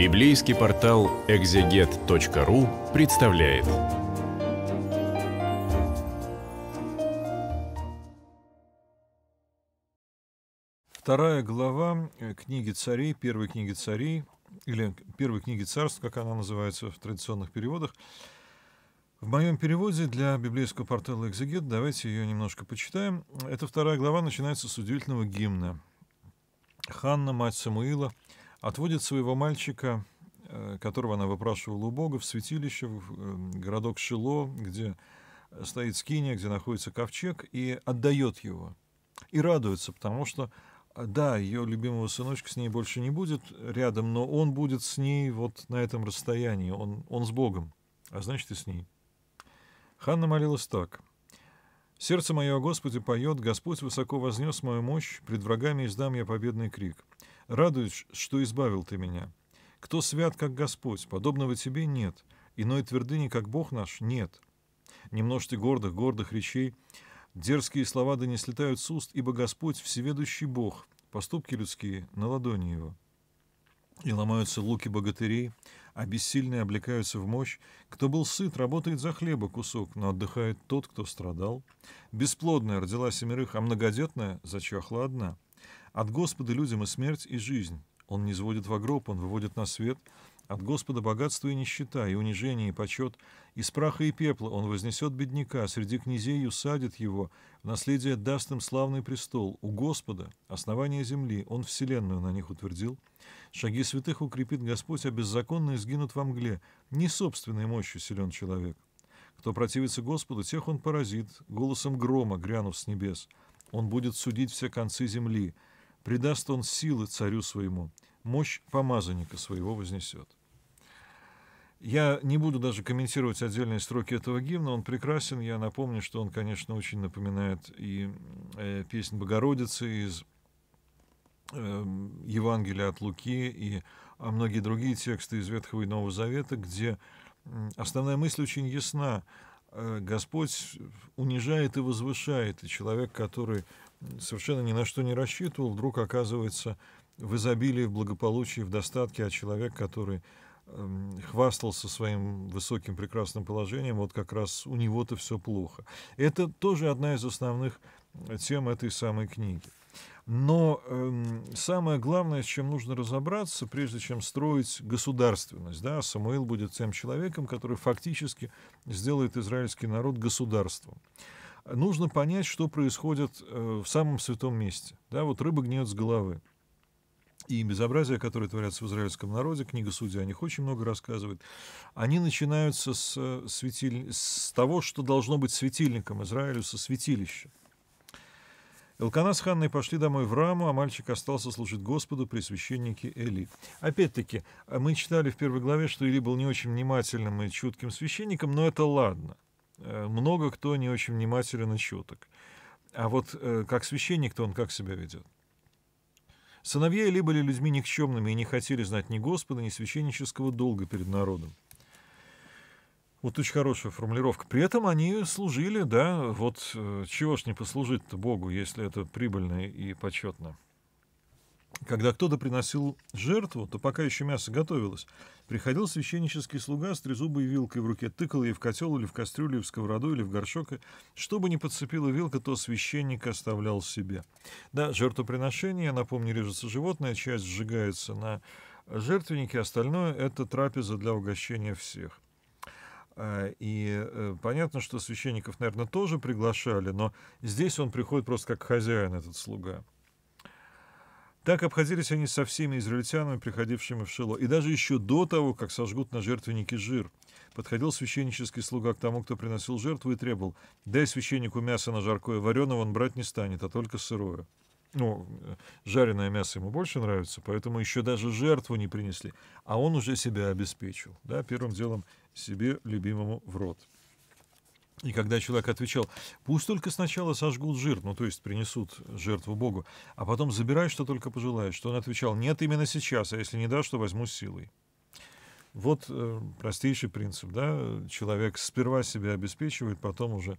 Библейский портал экзегет.ру представляет. Вторая глава э, книги царей, первой книги царей, или первой книги царств, как она называется в традиционных переводах. В моем переводе для библейского портала «Экзегет» давайте ее немножко почитаем. Эта вторая глава начинается с удивительного гимна. Ханна, мать Самуила, — отводит своего мальчика, э, которого она выпрашивала у Бога, в святилище, в э, городок Шило, где стоит скиния, где находится ковчег, и отдает его. И радуется, потому что, э, да, ее любимого сыночка с ней больше не будет рядом, но он будет с ней вот на этом расстоянии, он, он с Богом, а значит и с ней. Ханна молилась так. «Сердце мое о Господе поет, Господь высоко вознес мою мощь, пред врагами издам я победный крик. Радуюсь, что избавил ты меня. Кто свят, как Господь, подобного тебе нет, иной твердыни, как Бог наш, нет. Не множьте гордых, гордых речей, дерзкие слова да не слетают с уст, ибо Господь — всеведущий Бог, поступки людские на ладони Его. И ломаются луки богатырей, а бессильные облекаются в мощь. Кто был сыт, работает за хлеба кусок, но отдыхает тот, кто страдал. Бесплодная родила семерых, а многодетная зачахла одна — от Господа людям и смерть, и жизнь. Он не сводит во гроб, Он выводит на свет. От Господа богатство и нищета, и унижение, и почет. Из праха и пепла Он вознесет бедняка, среди князей усадит его, в наследие даст им славный престол. У Господа основание земли, Он вселенную на них утвердил. Шаги святых укрепит Господь, а беззаконные сгинут во мгле. Не собственной мощью силен человек. Кто противится Господу, тех Он поразит, голосом грома грянув с небес. Он будет судить все концы земли, придаст он силы царю своему, мощь помазанника своего вознесет. Я не буду даже комментировать отдельные строки этого гимна, он прекрасен. Я напомню, что он, конечно, очень напоминает и э, песнь Богородицы из э, Евангелия от Луки и а многие другие тексты из Ветхого и Нового Завета, где основная мысль очень ясна. Э, Господь унижает и возвышает, и человек, который совершенно ни на что не рассчитывал, вдруг оказывается в изобилии, в благополучии, в достатке, а человек, который эм, хвастался своим высоким прекрасным положением, вот как раз у него-то все плохо. Это тоже одна из основных э, тем этой самой книги. Но э, самое главное, с чем нужно разобраться, прежде чем строить государственность, да, Самуил будет тем человеком, который фактически сделает израильский народ государством нужно понять, что происходит э, в самом святом месте. Да, вот рыба гниет с головы. И безобразия, которые творятся в израильском народе, книга судей о них очень много рассказывает, они начинаются с, э, светиль... с того, что должно быть светильником Израилю, со святилища. Элкана с Ханной пошли домой в Раму, а мальчик остался служить Господу при священнике Эли. Опять-таки, э, мы читали в первой главе, что Эли был не очень внимательным и чутким священником, но это ладно – Э, много кто не очень внимателен и чуток. А вот э, как священник-то он как себя ведет? Сыновья Или были людьми никчемными и не хотели знать ни Господа, ни священнического долга перед народом. Вот очень хорошая формулировка. При этом они служили, да, вот э, чего ж не послужить-то Богу, если это прибыльно и почетно. Когда кто-то приносил жертву, то пока еще мясо готовилось, приходил священнический слуга с трезубой вилкой в руке, тыкал ей в котел или в кастрюлю, или в сковороду, или в горшок, и чтобы не подцепила вилка, то священник оставлял себе. Да, жертвоприношение, напомню, режется животное, часть сжигается на жертвеннике, остальное — это трапеза для угощения всех. А, и э, понятно, что священников, наверное, тоже приглашали, но здесь он приходит просто как хозяин, этот слуга. Так обходились они со всеми израильтянами, приходившими в Шило. И даже еще до того, как сожгут на жертвеннике жир, подходил священнический слуга к тому, кто приносил жертву, и требовал, дай священнику мясо на жаркое, вареного он брать не станет, а только сырое. Ну, жареное мясо ему больше нравится, поэтому еще даже жертву не принесли. А он уже себя обеспечил, да, первым делом себе любимому в рот. И когда человек отвечал, пусть только сначала сожгут жир, ну то есть принесут жертву Богу, а потом забирай, что только пожелаешь, что он отвечал, нет, именно сейчас, а если не дашь, то возьму силой. Вот э, простейший принцип, да, человек сперва себя обеспечивает, потом уже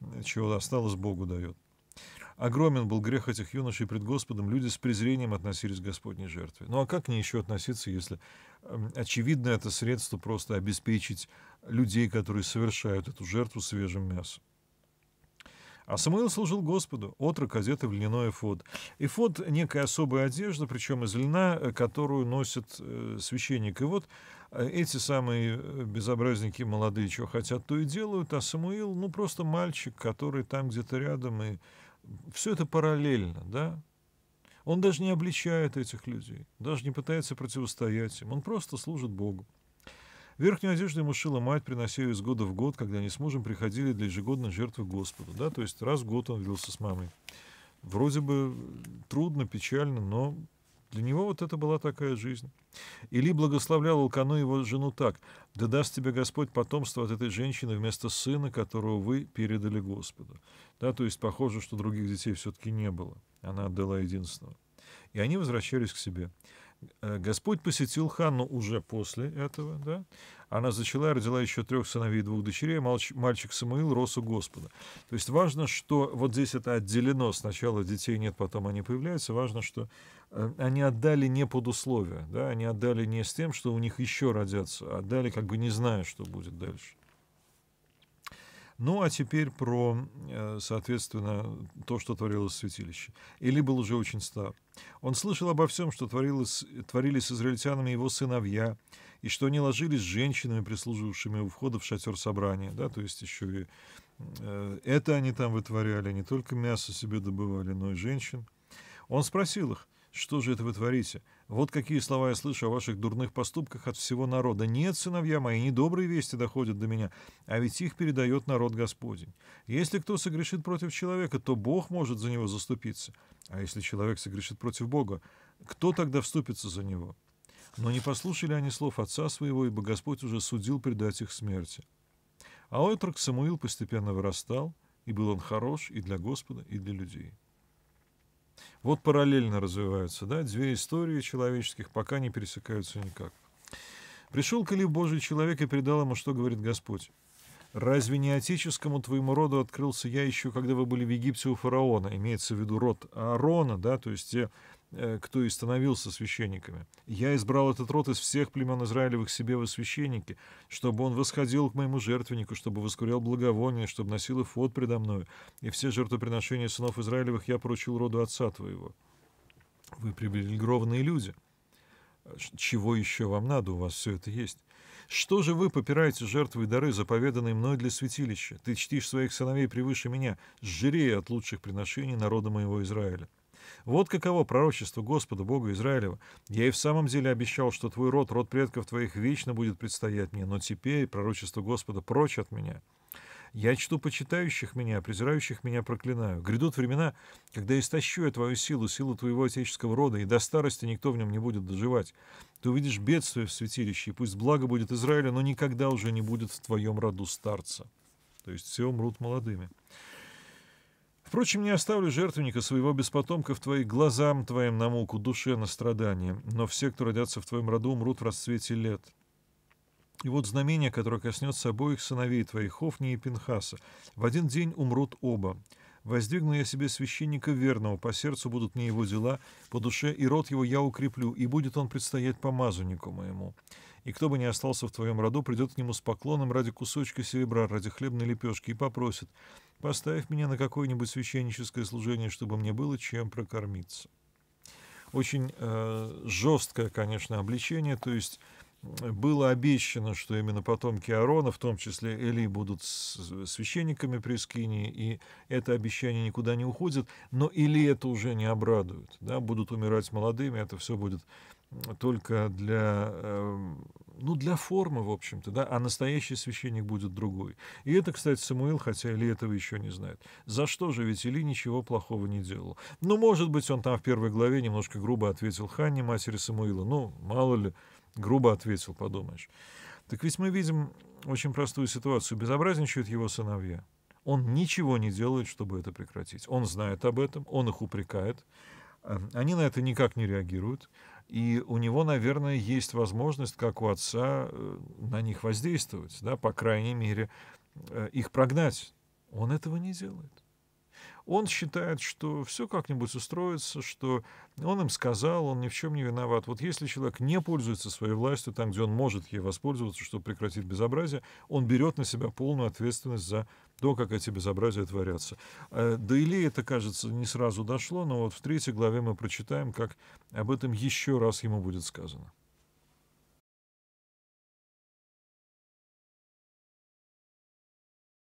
э, чего осталось, Богу дает. Огромен был грех этих юношей пред Господом, люди с презрением относились к Господней жертве. Ну а как к ней еще относиться, если эм, очевидно это средство просто обеспечить людей, которые совершают эту жертву свежим мясом? А Самуил служил Господу, отрок, одетый в льняной эфод. Эфод — некая особая одежда, причем из льна, э, которую носит э, священник. И вот э, эти самые безобразники молодые, чего хотят, то и делают, а Самуил, ну, просто мальчик, который там где-то рядом и все это параллельно, да? Он даже не обличает этих людей, даже не пытается противостоять им, он просто служит Богу. Верхнюю одежду ему шила мать, приносила из года в год, когда они с мужем приходили для ежегодной жертвы Господу. Да? То есть раз в год он велся с мамой. Вроде бы э, трудно, печально, но для него вот это была такая жизнь. Или благословлял Алкану его жену так, «Да даст тебе Господь потомство от этой женщины вместо сына, которого вы передали Господу». Да, то есть похоже, что других детей все-таки не было. Она отдала единственного. И они возвращались к себе. Э, Господь посетил Ханну уже после этого, да? Она зачала и родила еще трех сыновей и двух дочерей, а мальчик Самуил рос у Господа. То есть важно, что вот здесь это отделено, сначала детей нет, потом они появляются, важно, что э, они отдали не под условия, да? они отдали не с тем, что у них еще родятся, а отдали как бы не зная, что будет дальше. Ну, а теперь про, э, соответственно, то, что творилось в святилище. Или был уже очень стар. Он слышал обо всем, что творилось, творились израильтянами его сыновья, и что они ложились с женщинами, прислужившими у входа в шатер собрания, да, то есть еще и э, это они там вытворяли, не только мясо себе добывали, но и женщин. Он спросил их, что же это вы творите? Вот какие слова я слышу о ваших дурных поступках от всего народа. Нет, сыновья мои, недобрые вести доходят до меня, а ведь их передает народ Господень. Если кто согрешит против человека, то Бог может за него заступиться. А если человек согрешит против Бога, кто тогда вступится за него? Но не послушали они слов отца своего, ибо Господь уже судил предать их смерти. А отрок Самуил постепенно вырастал, и был он хорош и для Господа, и для людей. Вот параллельно развиваются, да, две истории человеческих пока не пересекаются никак. Пришел к Божий человек и предал ему, что говорит Господь. Разве не отеческому твоему роду открылся я еще, когда вы были в Египте у фараона? Имеется в виду род Аарона, да, то есть те, э, кто и становился священниками. Я избрал этот род из всех племен Израилевых себе во священники, чтобы он восходил к моему жертвеннику, чтобы воскурял благовоние, чтобы носил эфот предо мною, и все жертвоприношения сынов Израилевых я поручил роду отца твоего. Вы привилегированные люди. Э, чего еще вам надо? У вас все это есть. Что же вы попираете жертвы и дары, заповеданные мной для святилища? Ты чтишь своих сыновей превыше меня, сжирей от лучших приношений народа моего Израиля». Вот каково пророчество Господа, Бога Израилева. Я и в самом деле обещал, что твой род, род предков твоих вечно будет предстоять мне, но теперь пророчество Господа прочь от меня. Я чту почитающих меня, презирающих меня проклинаю. Грядут времена, когда истощу я твою силу, силу твоего отеческого рода, и до старости никто в нем не будет доживать. Ты увидишь бедствие в святилище, и пусть благо будет Израилю, но никогда уже не будет в твоем роду старца. То есть все умрут молодыми. Впрочем, не оставлю жертвенника своего без в твоих глазам твоим на муку, душе на страдание. Но все, кто родятся в твоем роду, умрут в расцвете лет. И вот знамение, которое коснется обоих сыновей твоих, Хофни и Пинхаса. В один день умрут оба. Воздвигну я себе священника верного, по сердцу будут мне его дела, по душе и рот его я укреплю, и будет он предстоять помазаннику моему. И кто бы ни остался в твоем роду, придет к нему с поклоном ради кусочка серебра, ради хлебной лепешки, и попросит, поставь меня на какое-нибудь священническое служение, чтобы мне было чем прокормиться. Очень э, жесткое, конечно, обличение, то есть было обещано, что именно потомки Аарона, в том числе Эли, будут священниками при Скине, и это обещание никуда не уходит, но Эли это уже не обрадует. Да? Будут умирать молодыми, это все будет только для, эм, ну, для формы, в общем-то, да, а настоящий священник будет другой. И это, кстати, Самуил, хотя Эли этого еще не знает. За что же, ведь Эли ничего плохого не делал. Ну, может быть, он там в первой главе немножко грубо ответил Ханне, матери Самуила, ну, мало ли, Грубо ответил, подумаешь. Так ведь мы видим очень простую ситуацию. Безобразничают его сыновья. Он ничего не делает, чтобы это прекратить. Он знает об этом, он их упрекает. Они на это никак не реагируют. И у него, наверное, есть возможность, как у отца, э, на них воздействовать, да, по крайней мере, э, их прогнать. Он этого не делает. Он считает, что все как-нибудь устроится, что он им сказал, он ни в чем не виноват. Вот если человек не пользуется своей властью там, где он может ей воспользоваться, чтобы прекратить безобразие, он берет на себя полную ответственность за то, как эти безобразия творятся. Э, До Или это, кажется, не сразу дошло, но вот в третьей главе мы прочитаем, как об этом еще раз ему будет сказано.